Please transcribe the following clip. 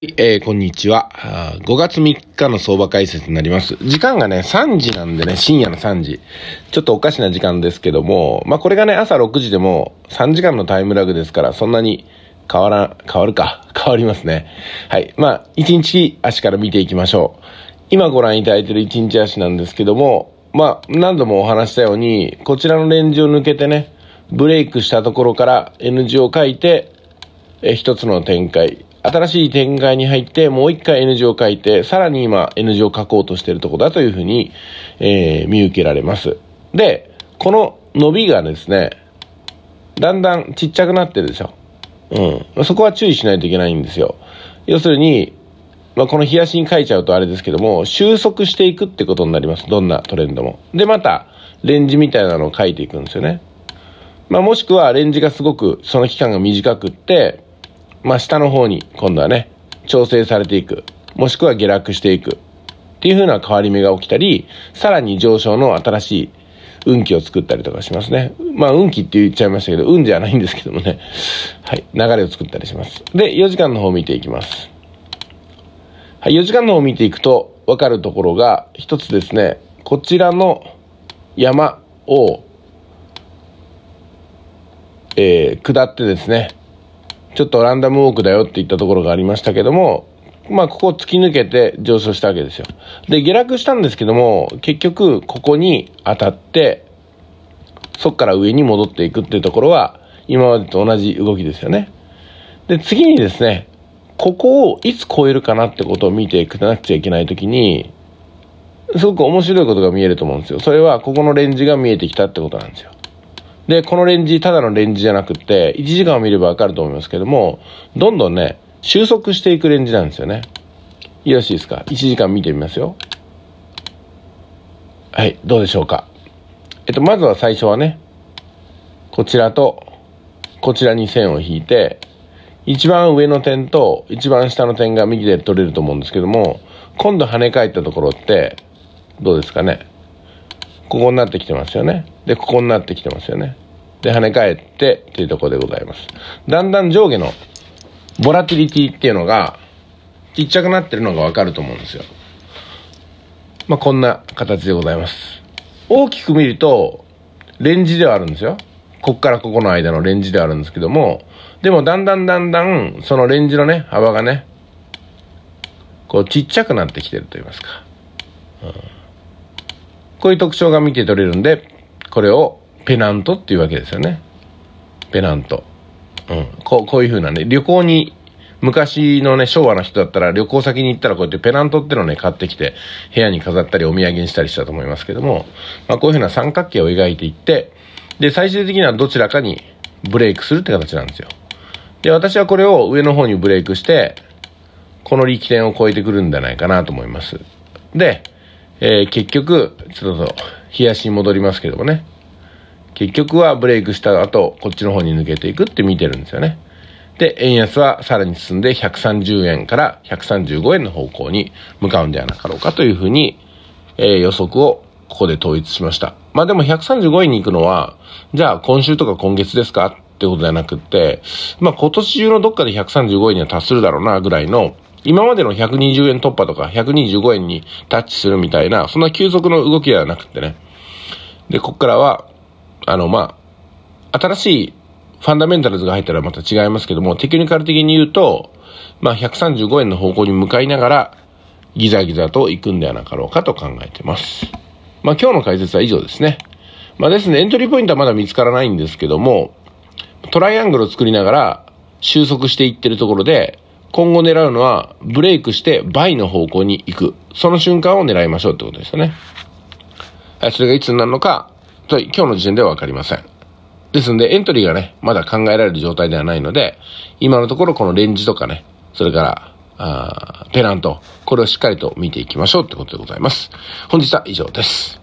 えー、こんにちは。5月3日の相場解説になります。時間がね、3時なんでね、深夜の3時。ちょっとおかしな時間ですけども、まあ、これがね、朝6時でも3時間のタイムラグですから、そんなに変わら、変わるか。変わりますね。はい。まあ、1日足から見ていきましょう。今ご覧いただいている1日足なんですけども、まあ、何度もお話したように、こちらのレンジを抜けてね、ブレイクしたところから N 字を書いて、え、一つの展開。新しい展開に入って、もう一回 N 字を書いて、さらに今 N 字を書こうとしてるとこだというふうに、えー、見受けられます。で、この伸びがですね、だんだんちっちゃくなってるでしょ。うん。そこは注意しないといけないんですよ。要するに、まあ、この冷やしに書いちゃうとあれですけども、収束していくってことになります。どんなトレンドも。で、また、レンジみたいなのを書いていくんですよね。まあ、もしくは、レンジがすごく、その期間が短くって、まあ、下の方に今度はね、調整されていく。もしくは下落していく。っていう風な変わり目が起きたり、さらに上昇の新しい運気を作ったりとかしますね。まあ、運気って言っちゃいましたけど、運じゃないんですけどもね。はい。流れを作ったりします。で、4時間の方を見ていきます。はい。4時間の方を見ていくと、わかるところが、一つですね、こちらの山を、えー、下ってですね、ちょっとランダムウォークだよって言ったところがありましたけども、まあ、ここを突き抜けて上昇したわけですよ。で、下落したんですけども、結局、ここに当たって、そっから上に戻っていくっていうところは、今までと同じ動きですよね。で、次にですね、ここをいつ超えるかなってことを見ていかなくちゃいけないときに、すごく面白いことが見えると思うんですよ。それは、ここのレンジが見えてきたってことなんですよ。で、このレンジ、ただのレンジじゃなくて、1時間を見ればわかると思いますけども、どんどんね、収束していくレンジなんですよね。よろしいですか ?1 時間見てみますよ。はい、どうでしょうか。えっと、まずは最初はね、こちらと、こちらに線を引いて、一番上の点と一番下の点が右で取れると思うんですけども、今度跳ね返ったところって、どうですかね。ここになってきてますよね。で、ここになってきてますよね。で、跳ね返ってっていうところでございます。だんだん上下のボラティリティっていうのがちっちゃくなってるのがわかると思うんですよ。まあ、こんな形でございます。大きく見ると、レンジではあるんですよ。こっからここの間のレンジではあるんですけども、でもだんだんだんだん、そのレンジのね、幅がね、こうちっちゃくなってきてると言いますか。うん、こういう特徴が見て取れるんで、これをペナントっていうわけですよね。ペナント。うん。こう、こういう風なね、旅行に、昔のね、昭和の人だったら旅行先に行ったらこうやってペナントってのをね、買ってきて部屋に飾ったりお土産にしたりしたと思いますけども、まあこういう風な三角形を描いていって、で、最終的にはどちらかにブレイクするって形なんですよ。で、私はこれを上の方にブレイクして、この力点を超えてくるんじゃないかなと思います。で、えー、結局、ちょっと冷やしに戻りますけどもね。結局はブレイクした後、こっちの方に抜けていくって見てるんですよね。で、円安はさらに進んで130円から135円の方向に向かうんではなかろうかというふうに、えー、予測をここで統一しました。まあでも135円に行くのは、じゃあ今週とか今月ですかってことじゃなくって、まあ今年中のどっかで135円には達するだろうなぐらいの今までの120円突破とか125円にタッチするみたいな、そんな急速の動きではなくてね。で、こっからは、あの、まあ、新しいファンダメンタルズが入ったらまた違いますけども、テクニカル的に言うと、まあ、135円の方向に向かいながら、ギザギザと行くんではなかろうかと考えてます。まあ、今日の解説は以上ですね。まあ、ですね、エントリーポイントはまだ見つからないんですけども、トライアングルを作りながら収束していってるところで、今後狙うのは、ブレイクして倍の方向に行く。その瞬間を狙いましょうってことですよね。はい、それがいつになるのか、今日の時点ではわかりません。ですんで、エントリーがね、まだ考えられる状態ではないので、今のところこのレンジとかね、それから、あペナント、これをしっかりと見ていきましょうってことでございます。本日は以上です。